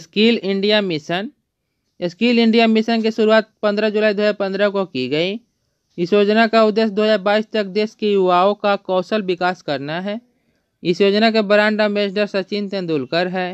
skill India mission skill India mission की शुरुआत 15 जुलाई 2015 को की गई इस योजना का उद्देश्य 2022 तक देश के युवाओं का कौशल विकास करना है इस योजना के ब्रांड एम्बेसडर सचिन तेंदुलकर है